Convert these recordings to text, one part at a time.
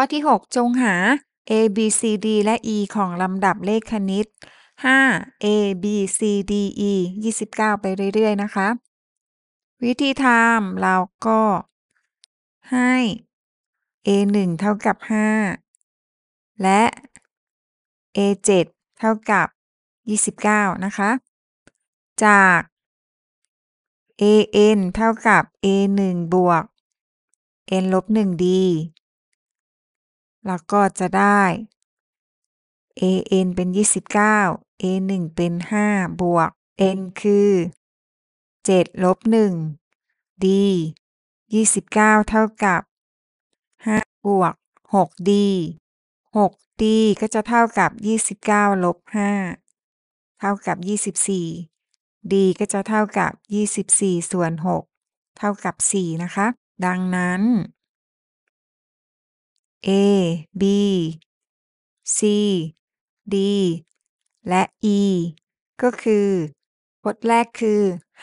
ข้อที่ 6 จงหา a b c d และ e ของลำดับเลขคณิต 5 a b c d e 29 ไปเรื่อยๆ นะคะ วิธีทำเราก็ให้ a 1เท่ากับ 5 และ a 7เท่ากับ 29 นะคะจาก a n เท่ากับ a 1บวก n ลบ 1d แล้วก็จะได้ an เป็น 29 a 1เป็น5บวก n คือ7ลบ1 d 29 เท่ากับ5บวก 6d 6d ก็จะเท่ากับ 29ลบ5เท่ากับ 24 d ก็จะเท่ากับ 24 ส่วน 6 เท่ากับ 4 นะคะ ดังนั้น A B C D และ E ก็คือ บทแรกคือ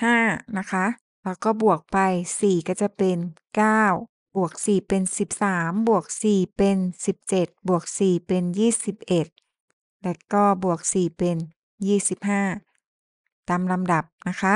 5 นะคะ แล้วก็บวกไป 4 ก็จะเป็น 9 บวก 4 เป็น 13 บวก 4 เป็น 17 บวก 4 เป็น 21 และก็บวก 4 เป็น 25 ตามลำดับนะคะ